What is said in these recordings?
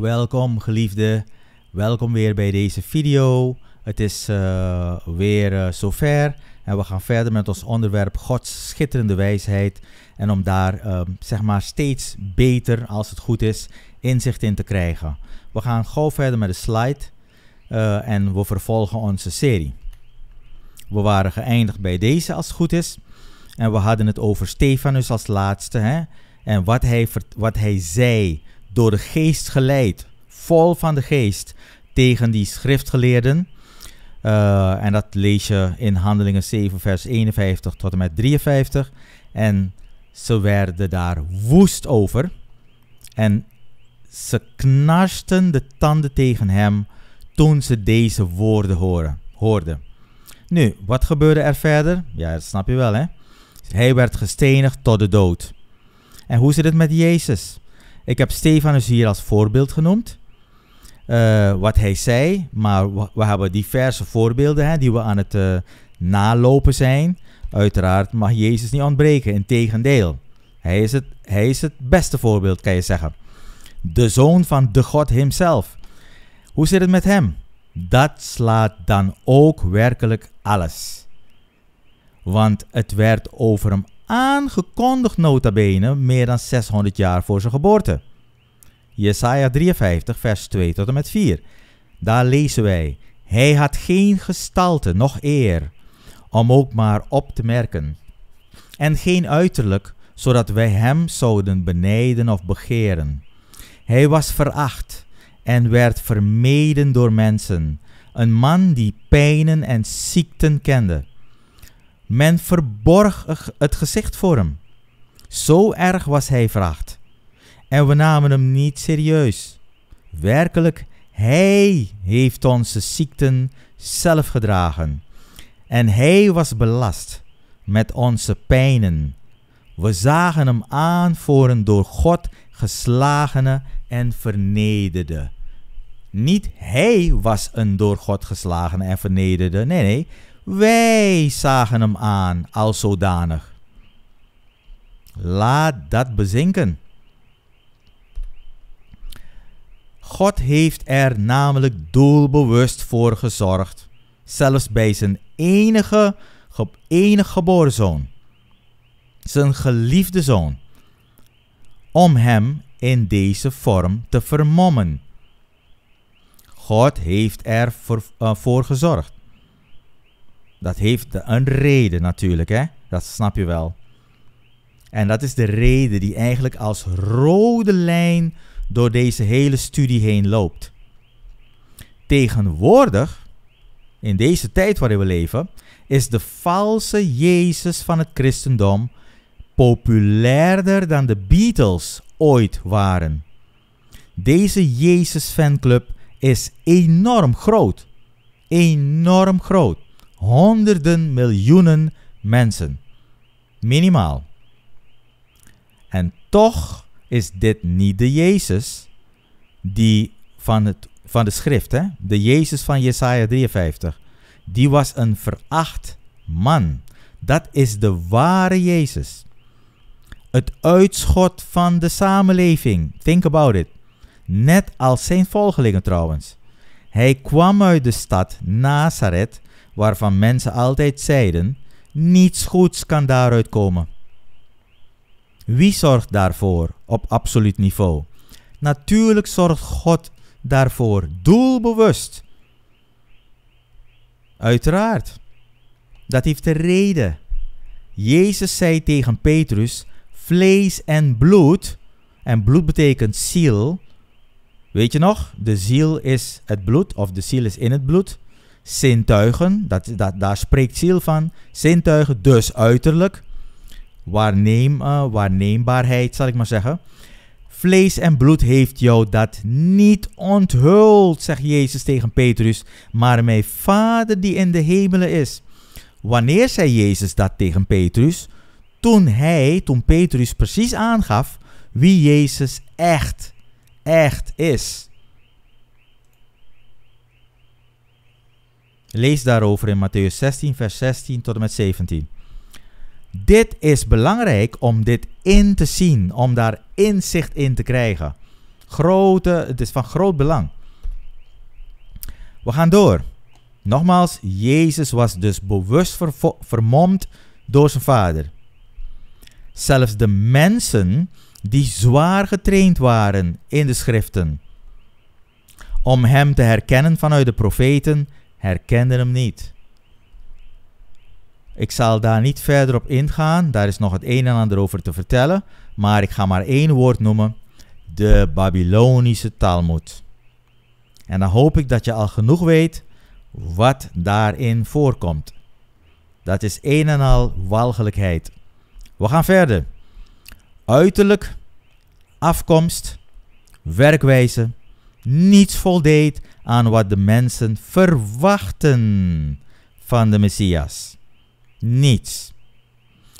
Welkom geliefde, welkom weer bij deze video. Het is eh, weer uh, zover en we gaan verder met ons onderwerp Gods schitterende wijsheid. En om daar ehm, zeg maar steeds beter, als het goed is, inzicht in te krijgen. We gaan gauw verder met de slide eh, en we vervolgen onze serie. We waren geëindigd bij deze, als het goed is. En we hadden het over Stefanus als laatste hè? en wat hij, wat hij zei door de geest geleid, vol van de geest, tegen die schriftgeleerden. Eh, en dat lees je in Handelingen 7, vers 51 tot en met 53. En ze werden daar woest over. En ze knarsten de tanden tegen hem toen ze deze woorden horen, hoorden. Nu, wat gebeurde er verder? Ja, dat snap je wel, hè? Hij werd gestenigd tot de dood. En hoe zit het met Jezus? Ik heb Stefanus hier als voorbeeld genoemd. Eh, wat hij zei, maar we, hebben diverse voorbeelden hè, die we aan het eh, nalopen zijn. Uiteraard mag Jezus niet ontbreken, integendeel. Hij is, het, hij is het beste voorbeeld, kan je zeggen. De zoon van de God himself. Hoe zit het met hem? Dat slaat dan ook werkelijk alles. Want het werd over hem aangekondigd bene meer dan 600 jaar voor zijn geboorte. Jesaja 53 vers 2 tot en met 4. Daar lezen wij, hij had geen gestalte, nog eer, om ook maar op te merken. En geen uiterlijk, zodat wij hem zouden benijden of begeren. Hij was veracht en werd vermeden door mensen, een man die pijnen en ziekten kende men verborg het gezicht voor hem. Zo erg was hij vracht. En we namen hem niet serieus. Werkelijk, hij heeft onze ziekten zelf gedragen. En hij was belast met onze pijnen. We zagen hem aan voor een door God geslagene en vernederde. Niet hij was een door God geslagene en vernederde. Nee, nee. Wij zagen hem aan als zodanig. Laat dat bezinken. God heeft er namelijk doelbewust voor gezorgd, zelfs bij zijn enige, enige geboren zoon, zijn geliefde zoon, om hem in deze vorm te vermommen. God heeft er voor eh, gezorgd. Dat heeft een reden natuurlijk, hè? Dat snap je wel. En dat is de reden die eigenlijk als rode lijn door deze hele studie heen loopt. Tegenwoordig, in deze tijd waarin we leven, is de valse Jezus van het christendom populairder dan de Beatles ooit waren. Deze Jezus-fanclub is enorm groot. Enorm groot honderden miljoenen mensen. Minimaal. En toch is dit niet de Jezus die van, het, van de schrift, hè? de Jezus van Jesaja 53. Die was een veracht man. Dat is de ware Jezus. Het uitschot van de samenleving. Think about it. Net als zijn volgelingen trouwens. Hij kwam uit de stad Nazareth waarvan mensen altijd zeiden: niets goeds kan daaruit komen. Wie zorgt daarvoor op absoluut niveau? Natuurlijk zorgt God daarvoor doelbewust. Uiteraard. Dat heeft de reden. Jezus zei tegen Petrus: vlees en bloed. En bloed betekent ziel. Weet je nog? De ziel is het bloed, of de ziel is in het bloed zintuigen, dat, dat, daar spreekt ziel van, zintuigen, dus uiterlijk, waarneem, eh, waarneembaarheid zal ik maar zeggen. Vlees en bloed heeft jou dat niet onthuld, zegt Jezus tegen Petrus, maar mijn Vader die in de hemelen is. Wanneer zei Jezus dat tegen Petrus? Toen hij, toen Petrus precies aangaf wie Jezus echt, echt is. Lees daarover in Matthäus 16, vers 16 tot en met 17. Dit is belangrijk om dit in te zien, om daar inzicht in te krijgen. Grote, het is van groot belang. We gaan door. Nogmaals, Jezus was dus bewust vermomd door zijn vader. Zelfs de mensen die zwaar getraind waren in de schriften, om hem te herkennen vanuit de profeten herkenden hem niet. Ik zal daar niet verder op ingaan, daar is nog het een en ander over te vertellen, maar ik ga maar één woord noemen: de Babylonische Talmud. En dan hoop ik dat je al genoeg weet wat daarin voorkomt. Dat is een en al walgelijkheid. We gaan verder. Uiterlijk, afkomst, werkwijze, niets voldeed aan wat de mensen verwachten van de Messias. Niets.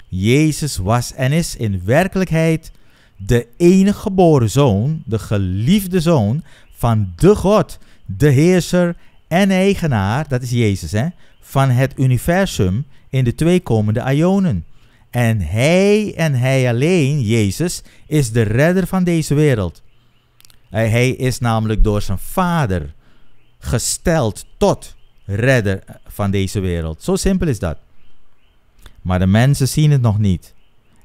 Jezus was en is in werkelijkheid de enige geboren zoon, de geliefde zoon van de God, de heerser en eigenaar, dat is Jezus, hè, van het universum in de twee komende ionen. En hij en hij alleen, Jezus, is de redder van deze wereld. Hij is namelijk door zijn Vader gesteld tot redder van deze wereld. Zo simpel is dat. Maar de mensen zien het nog niet.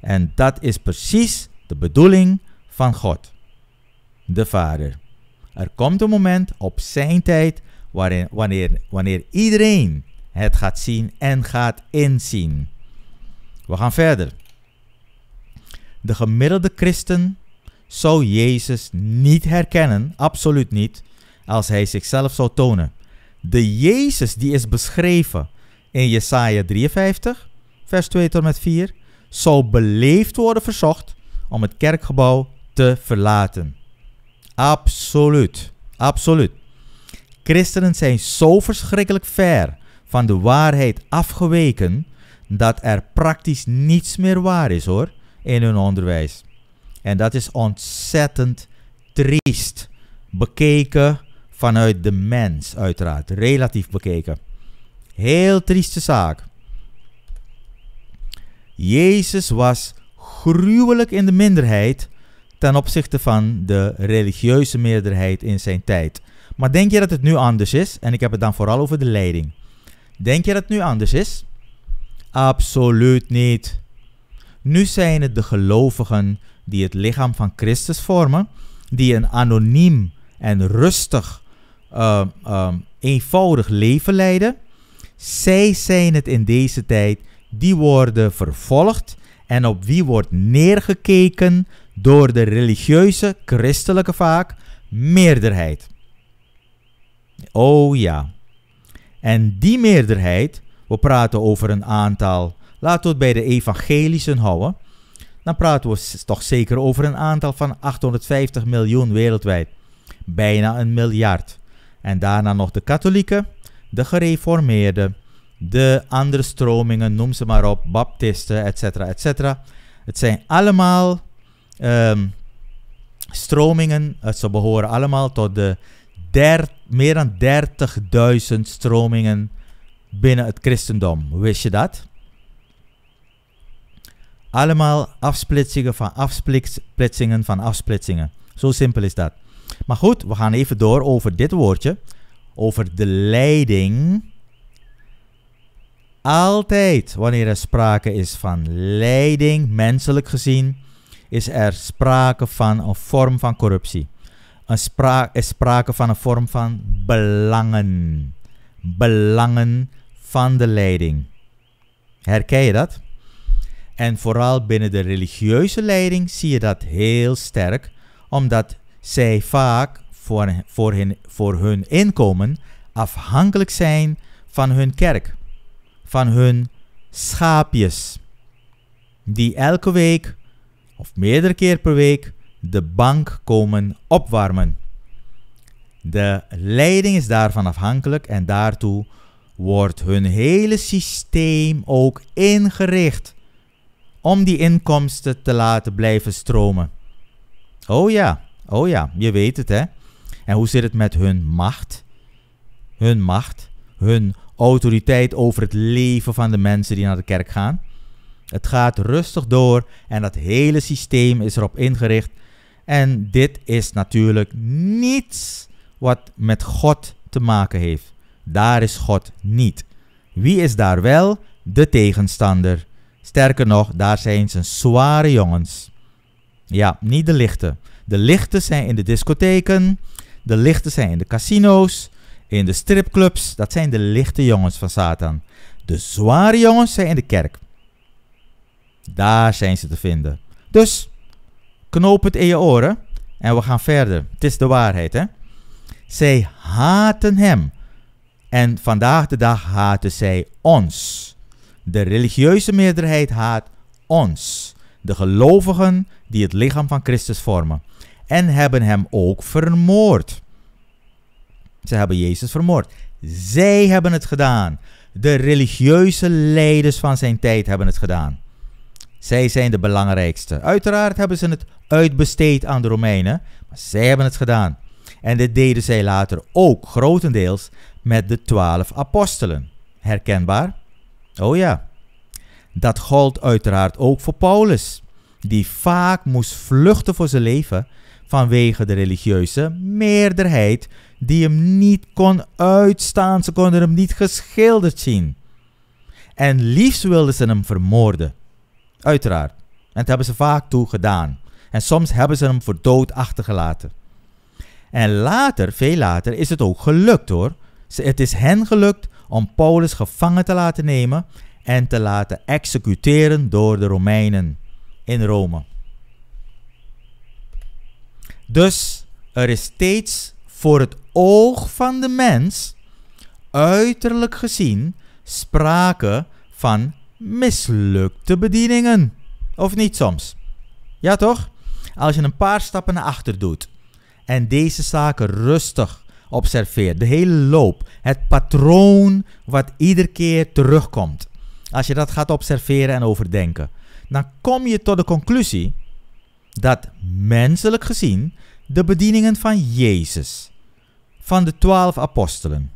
En dat is precies de bedoeling van God, de Vader. Er komt een moment op zijn tijd waarin, wanneer, wanneer iedereen het gaat zien en gaat inzien. We gaan verder. De gemiddelde christen zou Jezus niet herkennen, absoluut niet, als hij zichzelf zou tonen. De Jezus die is beschreven in Jesaja 53, vers 2 tot met 4, zou beleefd worden verzocht om het kerkgebouw te verlaten. Absoluut, absoluut. Christenen zijn zo verschrikkelijk ver van de waarheid afgeweken dat er praktisch niets meer waar is hoor in hun onderwijs. En dat is ontzettend triest. Bekeken vanuit de mens, uiteraard, relatief bekeken. Heel trieste zaak. Jezus was gruwelijk in de minderheid ten opzichte van de religieuze meerderheid in zijn tijd. Maar denk je dat het nu anders is? En ik heb het dan vooral over de leiding. Denk je dat het nu anders is? Absoluut niet. Nu zijn het de gelovigen die het lichaam van Christus vormen, die een anoniem en rustig Ehm, ehm, eenvoudig leven leiden. Zij zijn het in deze tijd die worden vervolgd en op wie wordt neergekeken door de religieuze, christelijke vaak, meerderheid. Oh ja. En die meerderheid, we praten over een aantal, laten we het bij de evangelischen houden, dan praten we toch zeker over een aantal van 850 miljoen wereldwijd. Bijna een miljard. En daarna nog de katholieken, de gereformeerden, de andere stromingen, noem ze maar op, baptisten, etc. etcetera. Het zijn allemaal ehm, stromingen, eh, ze behoren allemaal tot de meer dan 30.000 stromingen binnen het christendom. Wist je dat? Allemaal afsplitsingen van afsplitsingen van afsplitsingen. Zo simpel is dat. Maar goed, we gaan even door over dit woordje. Over de leiding. Altijd wanneer er sprake is van leiding, menselijk gezien, is er sprake van een vorm van corruptie. Een spra is sprake van een vorm van belangen. Belangen van de leiding. Herken je dat? En vooral binnen de religieuze leiding zie je dat heel sterk, omdat zij vaak voor, voor, hun, voor hun inkomen afhankelijk zijn van hun kerk, van hun schaapjes, die elke week of meerdere keer per week de bank komen opwarmen. De leiding is daarvan afhankelijk en daartoe wordt hun hele systeem ook ingericht om die inkomsten te laten blijven stromen. Oh ja, Oh ja, je weet het hè. En hoe zit het met hun macht? Hun macht, hun autoriteit over het leven van de mensen die naar de kerk gaan. Het gaat rustig door en dat hele systeem is erop ingericht. En dit is natuurlijk niets wat met God te maken heeft. Daar is God niet. Wie is daar wel? De tegenstander. Sterker nog, daar zijn ze zware jongens. Ja, niet de lichte. De lichten zijn in de discotheken. De lichten zijn in de casino's. In de stripclubs. Dat zijn de lichte jongens van Satan. De zware jongens zijn in de kerk. Daar zijn ze te vinden. Dus knoop het in je oren en we gaan verder. Het is de waarheid, hè? Zij haten hem. En vandaag de dag haten zij ons. De religieuze meerderheid haat ons de gelovigen die het lichaam van Christus vormen, en hebben hem ook vermoord. Ze hebben Jezus vermoord. Zij hebben het gedaan. De religieuze leiders van zijn tijd hebben het gedaan. Zij zijn de belangrijkste. Uiteraard hebben ze het uitbesteed aan de Romeinen, maar zij hebben het gedaan. En dit deden zij later ook grotendeels met de twaalf apostelen. Herkenbaar? Oh ja. Dat gold uiteraard ook voor Paulus, die vaak moest vluchten voor zijn leven vanwege de religieuze meerderheid die hem niet kon uitstaan. Ze konden hem niet geschilderd zien. En liefst wilden ze hem vermoorden. Uiteraard. En dat hebben ze vaak toe gedaan. En soms hebben ze hem voor dood achtergelaten. En later, veel later, is het ook gelukt hoor. Het is hen gelukt om Paulus gevangen te laten nemen en te laten executeren door de Romeinen in Rome. Dus er is steeds voor het oog van de mens, uiterlijk gezien, sprake van mislukte bedieningen. Of niet soms? Ja toch? Als je een paar stappen naar achter doet en deze zaken rustig observeert, de hele loop, het patroon wat iedere keer terugkomt als je dat gaat observeren en overdenken, dan kom je tot de conclusie dat menselijk gezien de bedieningen van Jezus, van de twaalf apostelen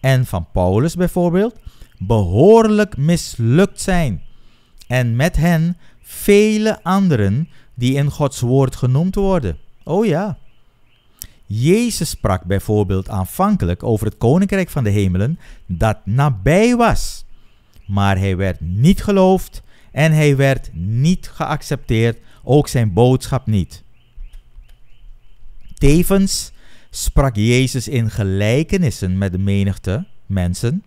en van Paulus bijvoorbeeld behoorlijk mislukt zijn. En met hen vele anderen die in Gods woord genoemd worden. Oh ja. Jezus sprak bijvoorbeeld aanvankelijk over het koninkrijk van de hemelen dat nabij was maar hij werd niet geloofd en hij werd niet geaccepteerd, ook zijn boodschap niet. Tevens sprak Jezus in gelijkenissen met de menigte mensen,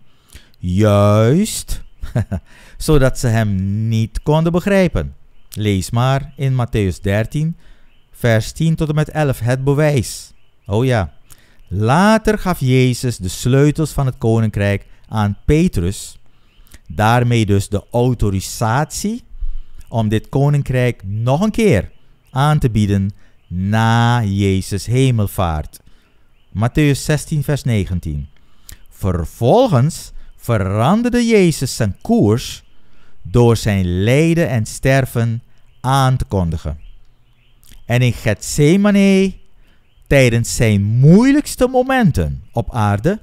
juist zodat ze hem niet konden begrijpen. Lees maar in Matthäus 13, vers 10 tot en met 11, het bewijs. Oh ja. Later gaf Jezus de sleutels van het koninkrijk aan Petrus daarmee dus de autorisatie om dit koninkrijk nog een keer aan te bieden na Jezus hemelvaart. Matthäus 16, vers 19. Vervolgens veranderde Jezus zijn koers door zijn lijden en sterven aan te kondigen. En in Gethsemane, tijdens zijn moeilijkste momenten op aarde,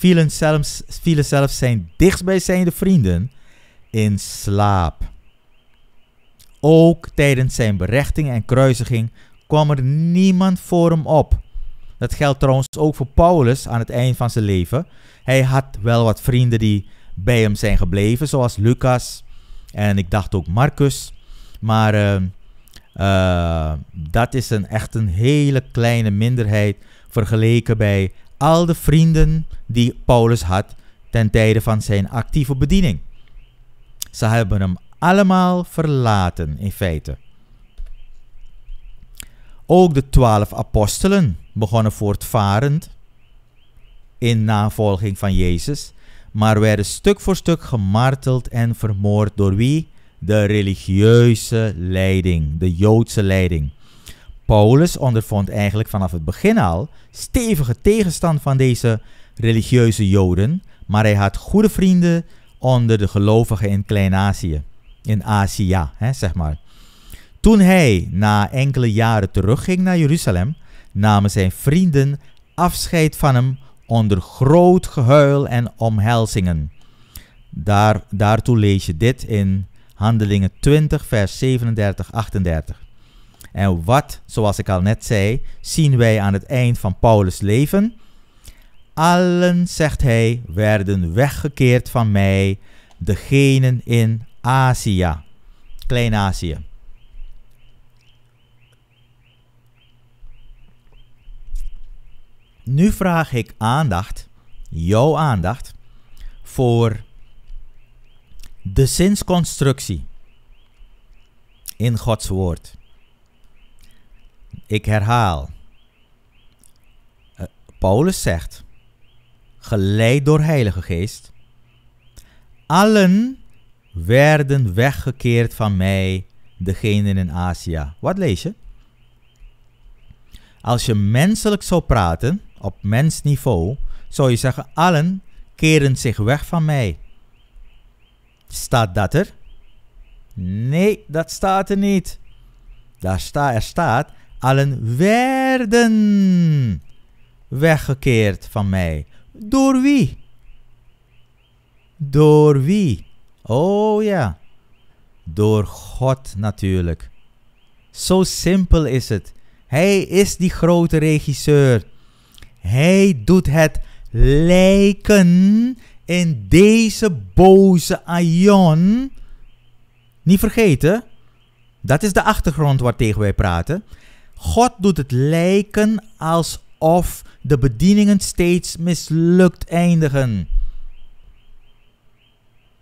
vielen zelfs, vielen zelfs zijn dichtstbijzijnde vrienden in slaap. Ook tijdens zijn berechting en kruisiging kwam er niemand voor hem op. Dat geldt trouwens ook voor Paulus aan het eind van zijn leven. Hij had wel wat vrienden die bij hem zijn gebleven, zoals Lucas en ik dacht ook Marcus. Maar eh, eh, dat is een, echt een hele kleine minderheid vergeleken bij al de vrienden die Paulus had ten tijde van zijn actieve bediening. Ze hebben hem allemaal verlaten in feite. Ook de twaalf apostelen begonnen voortvarend in navolging van Jezus, maar werden stuk voor stuk gemarteld en vermoord door wie? De religieuze leiding, de Joodse leiding. Paulus ondervond eigenlijk vanaf het begin al stevige tegenstand van deze religieuze Joden, maar hij had goede vrienden onder de gelovigen in Klein-Azië, in Azië, hè, zeg maar. Toen hij na enkele jaren terugging naar Jeruzalem, namen zijn vrienden afscheid van hem onder groot gehuil en omhelzingen. Daar, daartoe lees je dit in Handelingen 20, vers 37, 38. En wat, zoals ik al net zei, zien wij aan het eind van Paulus' leven? Allen, zegt hij, werden weggekeerd van mij, degenen in Azië, Klein-Azië. Nu vraag ik aandacht, jouw aandacht, voor de zinsconstructie in Gods woord. Ik herhaal. Eh, Paulus zegt, geleid door Heilige Geest, allen werden weggekeerd van mij, degenen in Azië. Wat lees je? Als je menselijk zou praten, op mensniveau, zou je zeggen, allen keren zich weg van mij. Staat dat er? Nee, dat staat er niet. Daar sta, er staat, allen werden weggekeerd van mij. Door wie? Door wie? Oh ja, door God natuurlijk. Zo simpel is het. Hij is die grote regisseur. Hij doet het lijken in deze boze aion. Niet vergeten, dat is de achtergrond waar tegen wij praten. God doet het lijken alsof de bedieningen steeds mislukt eindigen.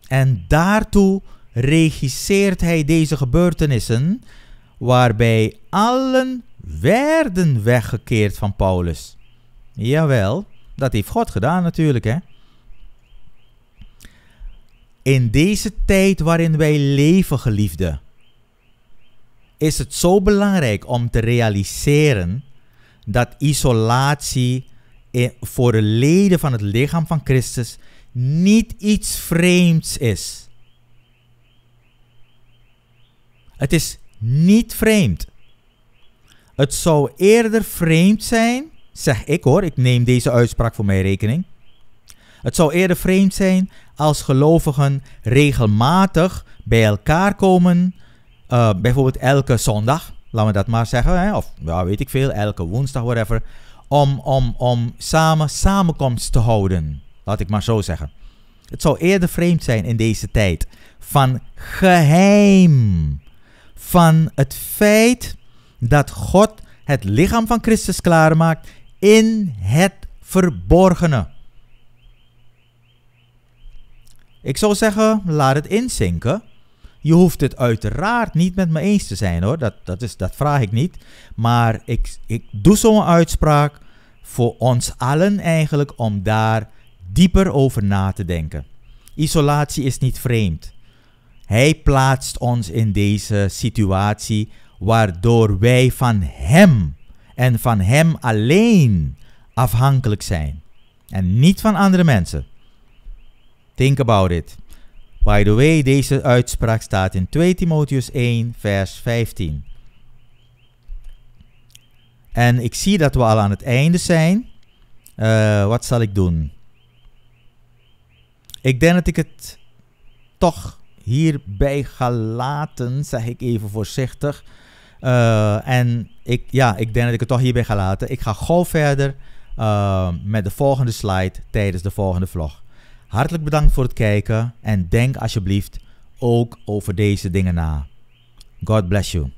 En daartoe regisseert hij deze gebeurtenissen, waarbij allen werden weggekeerd van Paulus. Jawel, dat heeft God gedaan natuurlijk, hè? In deze tijd waarin wij leven, geliefden is het zo belangrijk om te realiseren dat isolatie voor de leden van het lichaam van Christus niet iets vreemds is. Het is niet vreemd. Het zou eerder vreemd zijn, zeg ik hoor, ik neem deze uitspraak voor mijn rekening. Het zou eerder vreemd zijn als gelovigen regelmatig bij elkaar komen eh, bijvoorbeeld elke zondag, laten we dat maar zeggen, hè, of ja, weet ik veel, elke woensdag, whatever, om, om, om samen samenkomst te houden. Laat ik maar zo zeggen. Het zou eerder vreemd zijn in deze tijd van geheim. Van het feit dat God het lichaam van Christus klaarmaakt in het verborgene. Ik zou zeggen, laat het inzinken. Je hoeft het uiteraard niet met me eens te zijn hoor, dat, dat, is, dat vraag ik niet. Maar ik, ik doe zo'n uitspraak voor ons allen eigenlijk om daar dieper over na te denken. Isolatie is niet vreemd. Hij plaatst ons in deze situatie waardoor wij van Hem en van Hem alleen afhankelijk zijn en niet van andere mensen. Think about it. By the way, deze uitspraak staat in 2 Timotheus 1, vers 15. En ik zie dat we al aan het einde zijn. Eh, wat zal ik doen? Ik denk dat ik het toch hierbij ga laten, zeg ik even voorzichtig. Eh, en ik, ja, ik denk dat ik het toch hierbij ga laten. Ik ga gewoon verder eh, met de volgende slide tijdens de volgende vlog. Hartelijk bedankt voor het kijken en denk alsjeblieft ook over deze dingen na. God bless you.